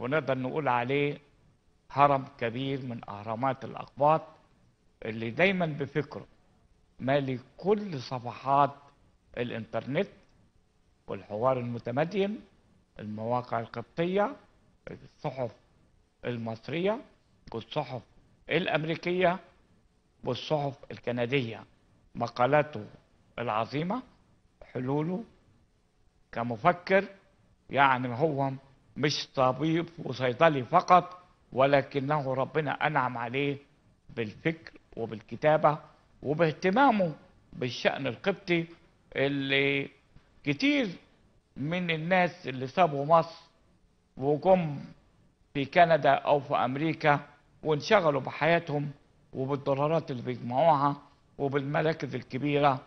ونقدر نقول عليه هرم كبير من اهرامات الاقباط اللي دايما بفكره مالي كل صفحات الانترنت والحوار المتمدين المواقع القبطيه الصحف المصريه والصحف الامريكيه والصحف الكنديه مقالاته العظيمه حلوله كمفكر يعني هو مش طبيب وصيدلي فقط ولكنه ربنا أنعم عليه بالفكر وبالكتابة وباهتمامه بالشأن القبطي اللي كتير من الناس اللي سابوا مصر وجم في كندا أو في أمريكا وانشغلوا بحياتهم وبالدولارات اللي بيجمعوها وبالمراكز الكبيرة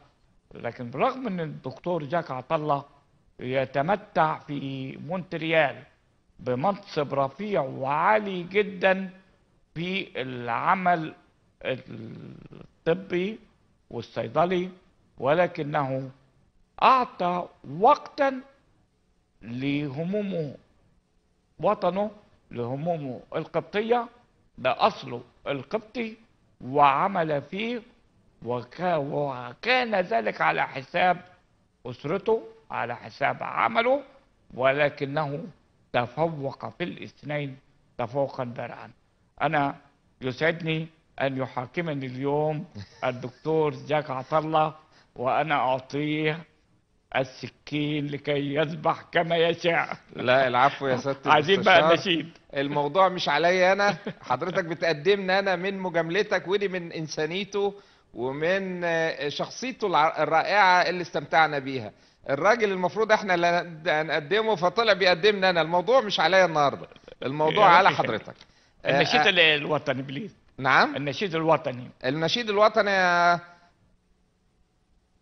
لكن برغم ان الدكتور جاك عطلة يتمتع في مونتريال بمنصب رفيع وعالي جدا في العمل الطبي والصيدلي ولكنه أعطى وقتا لهمومه وطنه لهمومه القبطية ده أصله القبطي وعمل فيه وكان ذلك على حساب أسرته على حساب عمله ولكنه تفوق في الاثنين تفوقا بارعا أنا يسعدني أن يحاكمني اليوم الدكتور جاك عطلة وأنا أعطيه السكين لكي يذبح كما يشاء لا العفو يا سياده عايزين بقى النشيد الموضوع مش عليا انا حضرتك بتقدمنا انا من مجاملتك ودي من انسانيته ومن شخصيته الرائعه اللي استمتعنا بيها الراجل المفروض احنا اللي نقدمه فطلع بيقدمنا انا الموضوع مش عليا النهارده الموضوع على حضرتك آه، النشيد آه. الوطني بليز نعم النشيد الوطني النشيد الوطني يا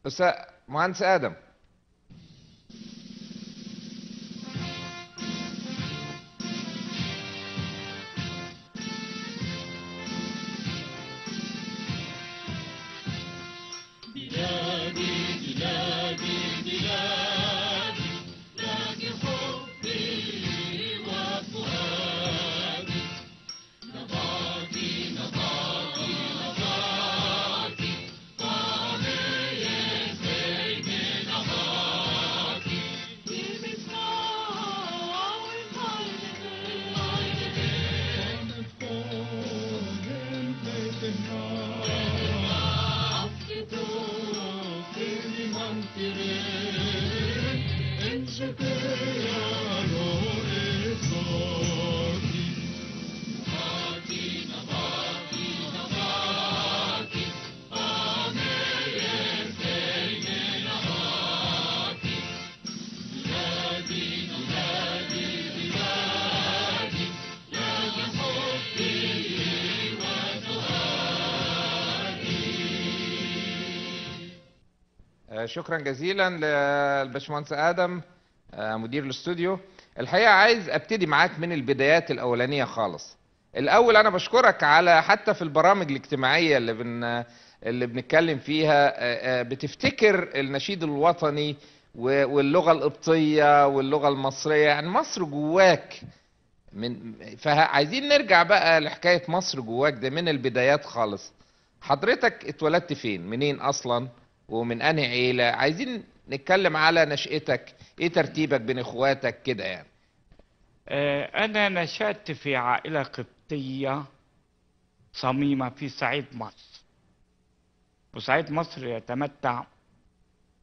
استاذ مهندس ادم شكرا جزيلا للباشمهندس ادم آه، مدير الاستوديو الحقيقه عايز ابتدي معاك من البدايات الاولانيه خالص الاول انا بشكرك على حتى في البرامج الاجتماعيه اللي بن اللي بنتكلم فيها آه، آه، بتفتكر النشيد الوطني واللغه القبطيه واللغه المصريه يعني مصر جواك من فعايزين نرجع بقى لحكايه مصر جواك ده من البدايات خالص حضرتك اتولدت فين منين اصلا ومن انهي عيله عايزين نتكلم على نشأتك ايه ترتيبك بين اخواتك كده يعني آه، انا نشأت في عائله قبطيه صميمه في صعيد مصر وصعيد مصر يتمتع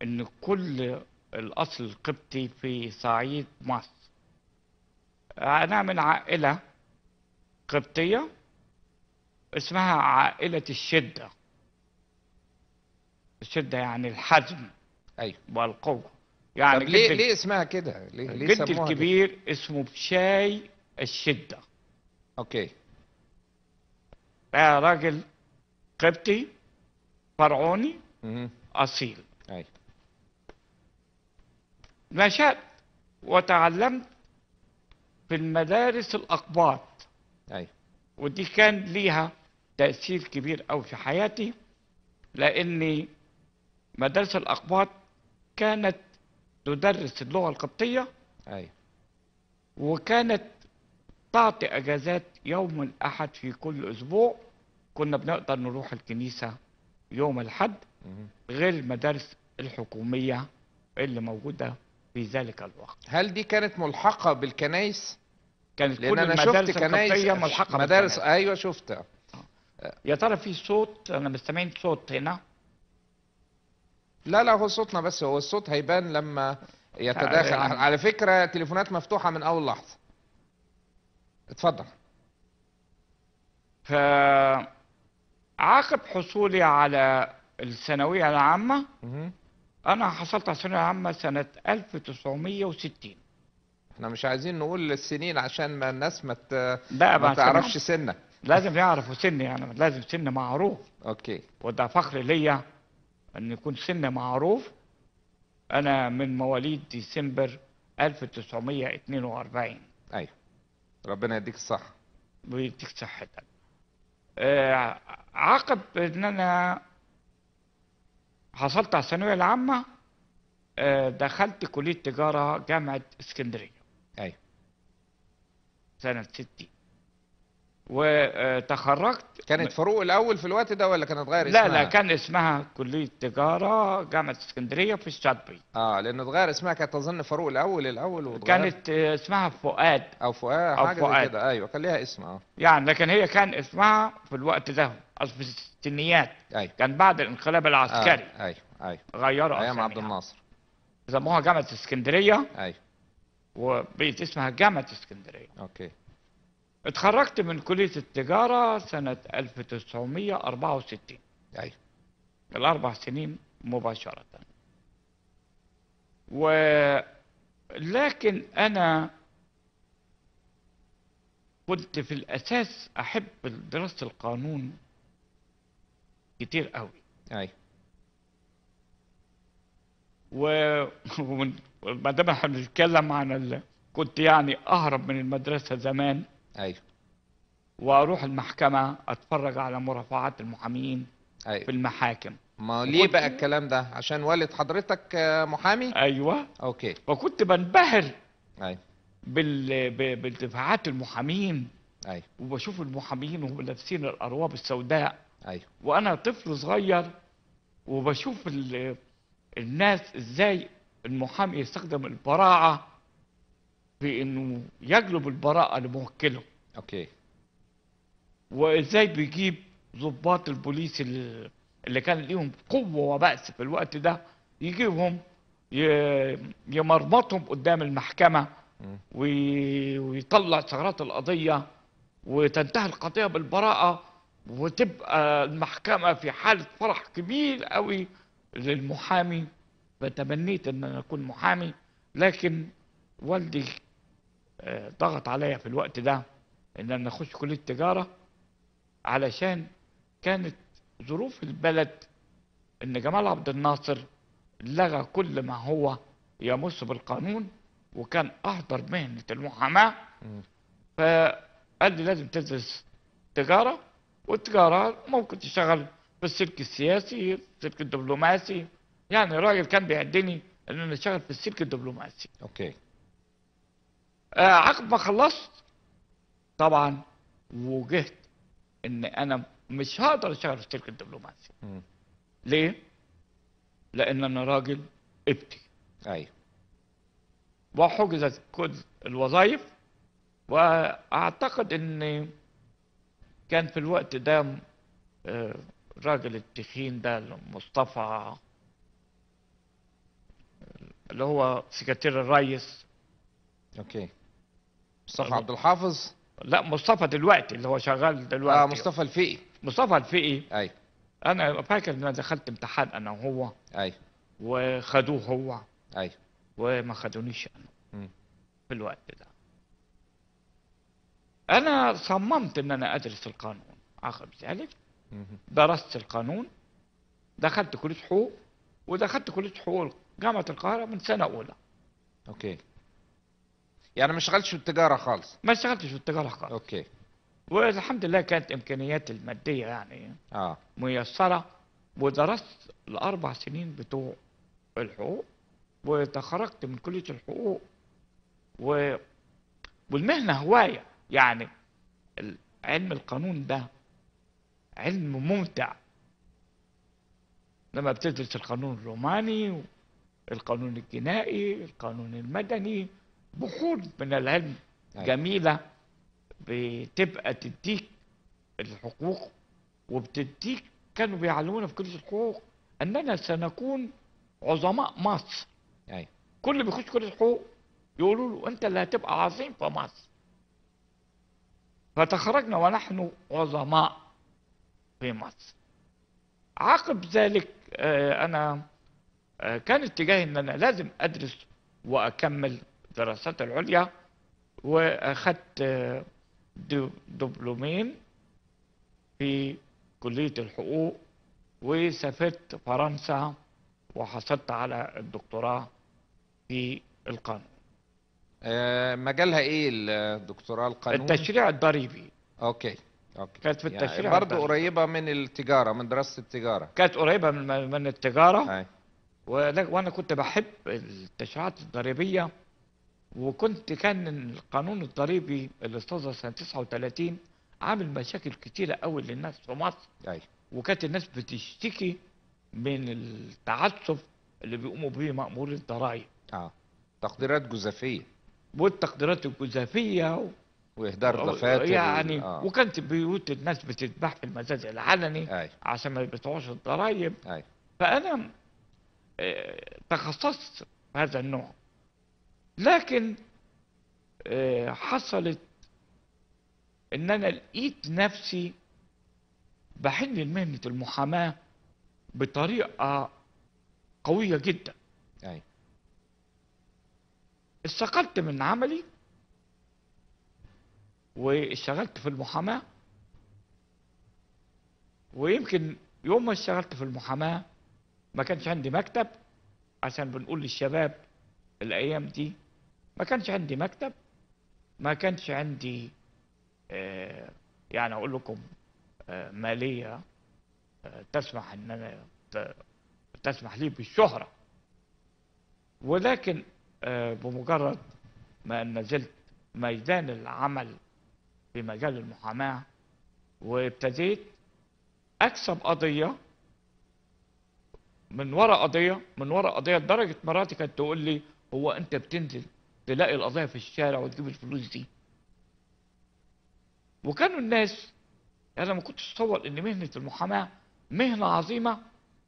ان كل الاصل القبطي في صعيد مصر انا من عائله قبطيه اسمها عائله الشده الشده يعني الحزم ايوه والقوه يعني طب ليه ليه اسمها كده؟ ليه ليه الجد سموها الكبير كده؟ اسمه بشاي الشده اوكي ده راجل قبطي فرعوني اصيل ايوه نشأت وتعلمت في المدارس الأقباط أيوة. ودي كان ليها تأثير كبير قوي في حياتي لأني مدارس الأقباط كانت تدرس اللغة القبطية أيوة. وكانت تعطي أجازات يوم الأحد في كل أسبوع كنا بنقدر نروح الكنيسة يوم الحد غير المدارس الحكومية اللي موجودة في ذلك الوقت هل دي كانت ملحقة بالكنايس؟ كانت لأن كل أنا المدارس شفت كنايس ملحقة مدارس بالكنايس. أيوة شفتها يا ترى في صوت أنا مستمعين صوت هنا لا لا هو صوتنا بس هو الصوت هيبان لما يتداخل على فكرة تليفونات مفتوحة من أول لحظة اتفضل ف عقب حصولي على الثانوية العامة أنا حصلت على الثانوية العامة سنة 1960 احنا مش عايزين نقول السنين عشان ما الناس ما, تعرفش سنك لازم يعرفوا سني يعني لازم سن معروف أوكي وده فخر ليا أن يكون سن معروف أنا من مواليد ديسمبر 1942 أيوه ربنا يديك الصحة ويديك صحتك آه عقب إن أنا حصلت على الثانوية العامة آه دخلت كلية تجارة جامعة اسكندرية أيوه سنة 60 وتخرجت كانت فاروق الاول في الوقت ده ولا كانت اتغير اسمها؟ لا لا كان اسمها كليه تجاره جامعه اسكندريه في الشاطبي اه لان اتغير اسمها كانت اظن فاروق الاول الاول وتغير. كانت آه، اسمها فؤاد او فؤاد أو فؤاد. كده ايوه كان ليها اسم اه يعني لكن هي كان اسمها في الوقت ده في الستينيات أيوة. كان بعد الانقلاب العسكري آه. ايوه ايوه غيروا ايام عبد الناصر سموها جامعه اسكندريه ايوه وبقت اسمها جامعه اسكندريه اوكي اتخرجت من كلية التجارة سنة 1964 أيوة الأربع سنين مباشرة ولكن أنا كنت في الأساس أحب دراسة القانون كتير قوي أيوة و... وما دام احنا بنتكلم عن ال... كنت يعني أهرب من المدرسة زمان ايوه واروح المحكمه اتفرج على مرافعات المحامين أيوة. في المحاكم ما ليه بقى الكلام ده عشان والد حضرتك محامي ايوه اوكي وكنت بنبهر ايوه بال... ب... بالدفاعات المحامين ايوه وبشوف المحامين وهم لابسين الأرواب السوداء ايوه وأنا طفل صغير وبشوف ال... الناس إزاي المحامي يستخدم البراعة بانه يجلب البراءه لموكله اوكي وازاي بيجيب ضباط البوليس اللي كان ليهم قوه وبأس في الوقت ده يجيبهم يمرمطهم قدام المحكمه ويطلع ثغرات القضيه وتنتهي القضيه بالبراءه وتبقى المحكمه في حاله فرح كبير قوي للمحامي فتمنيت ان انا اكون محامي لكن والدي آه، ضغط عليا في الوقت ده ان انا اخش كليه التجاره علشان كانت ظروف البلد ان جمال عبد الناصر لغى كل ما هو يمس بالقانون وكان احضر مهنه المحاماه فقال لي لازم تدرس تجاره والتجاره ممكن تشتغل في السلك السياسي السلك الدبلوماسي يعني الراجل كان بيعدني ان انا اشتغل في السلك الدبلوماسي اوكي آه، عقب ما خلصت طبعا وجهت ان انا مش هقدر اشتغل في تلك الدبلوماسيه ليه لان انا راجل ابتي ايوه وحجزت كل الوظائف واعتقد ان كان في الوقت ده الراجل آه، التخين ده مصطفى اللي هو سكرتير الرئيس اوكي مصطفى عبد الحافظ لا مصطفى دلوقتي اللي هو شغال دلوقتي اه مصطفى الفقي مصطفى الفقي ايوه انا فاكر ان انا دخلت امتحان انا وهو ايوه وخدوه هو ايوه وما خدونيش انا م. في الوقت ده انا صممت ان انا ادرس القانون اخر ذلك درست القانون دخلت كليه حقوق ودخلت كليه حقوق جامعه القاهره من سنه اولى اوكي يعني ما اشتغلتش في التجاره خالص ما اشتغلتش في التجاره خالص اوكي والحمد لله كانت امكانياتي الماديه يعني اه ميسره ودرست الاربع سنين بتوع الحقوق وتخرجت من كليه الحقوق و... والمهنه هوايه يعني علم القانون ده علم ممتع لما بتدرس القانون الروماني القانون الجنائي القانون المدني بحور من العلم أيوة. جميله بتبقى تديك الحقوق وبتديك كانوا بيعلمونا في كليه الحقوق اننا سنكون عظماء مصر أي. أيوة. كل اللي بيخش كليه الحقوق يقولوا له انت اللي هتبقى عظيم في مصر فتخرجنا ونحن عظماء في مصر عقب ذلك آه، انا آه، كان اتجاهي ان انا لازم ادرس واكمل الدراسات العليا وأخذت دبلومين في كلية الحقوق وسافرت فرنسا وحصلت على الدكتوراه في القانون آه، مجالها ايه الدكتوراه القانون التشريع الضريبي اوكي اوكي كانت في يعني التشريع يعني برضه قريبه من التجاره من دراسه التجاره كانت قريبه من من التجاره وانا كنت بحب التشريعات الضريبيه وكنت كان القانون الضريبي اللي استصدر سنه 39 عامل مشاكل كتيره قوي للناس في مصر أيوة. وكانت الناس بتشتكي من التعسف اللي بيقوموا بيه مأمور الضرائب اه تقديرات جزافيه والتقديرات الجزافيه و... واهدار دفاتر يعني آه. وكانت بيوت الناس بتذبح في المزاد العلني أي. عشان ما يدفعوش الضرايب فانا آه، تخصصت في هذا النوع لكن آه، حصلت ان انا لقيت نفسي بحن لمهنه المحاماة بطريقة قوية جدا أي. استقلت من عملي واشتغلت في المحاماة ويمكن يوم ما اشتغلت في المحاماة ما كانش عندي مكتب عشان بنقول للشباب الأيام دي ما كانش عندي مكتب ما كانش عندي آه، يعني اقول لكم آه، ماليه آه، تسمح ان انا تسمح لي بالشهره ولكن بمجرد ما نزلت ميدان العمل في مجال المحاماه وابتديت اكسب قضيه من ورا قضيه من ورا قضيه لدرجه مراتي كانت تقول لي هو انت بتنزل تلاقي القضايا في الشارع وتجيب الفلوس دي وكانوا الناس يعني انا ما كنتش اتصور ان مهنه المحاماه مهنه عظيمه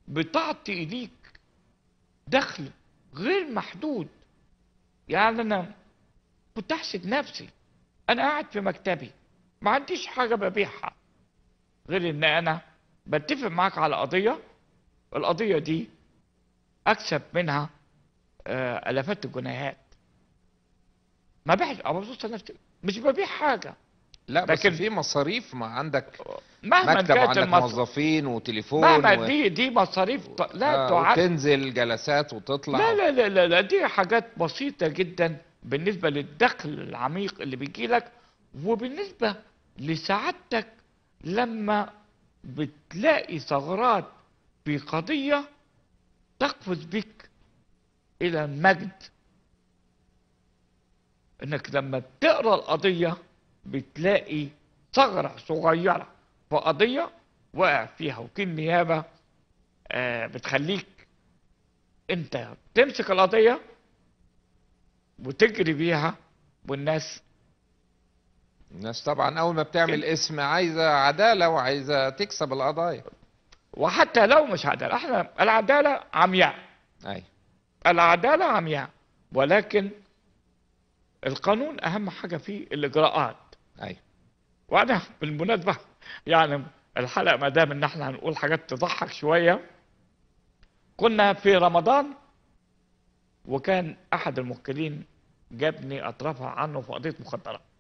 بتعطي ايديك دخل غير محدود يعني انا كنت احسد نفسي انا قاعد في مكتبي ما عنديش حاجه ببيعها غير ان انا بتفق معاك على قضيه القضيه دي اكسب منها آه، الافات الجنيهات ما بيعش ابص انا مش ببيع حاجه لا لكن بس في مصاريف ما عندك مهما مكتب كانت عندك المصر... موظفين وتليفون مهما و... دي دي مصاريف ط... لا آه تعد تنزل جلسات وتطلع لا, لا لا لا لا دي حاجات بسيطه جدا بالنسبه للدخل العميق اللي بيجي لك وبالنسبه لسعادتك لما بتلاقي ثغرات في قضيه تقفز بك الى المجد انك لما تقرا القضيه بتلاقي ثغره صغيره في قضيه وقع فيها وكيل نيابه آه، بتخليك انت تمسك القضيه وتجري بيها والناس الناس طبعا اول ما بتعمل اسم عايزه عداله وعايزه تكسب القضايا وحتى لو مش عداله احنا العداله عمياء اي العداله عمياء ولكن القانون اهم حاجه فيه الاجراءات ايوه وانا بالمناسبه يعني الحلقه ما دام ان احنا هنقول حاجات تضحك شويه كنا في رمضان وكان احد الموكلين جابني اترفع عنه في قضيه مخدرات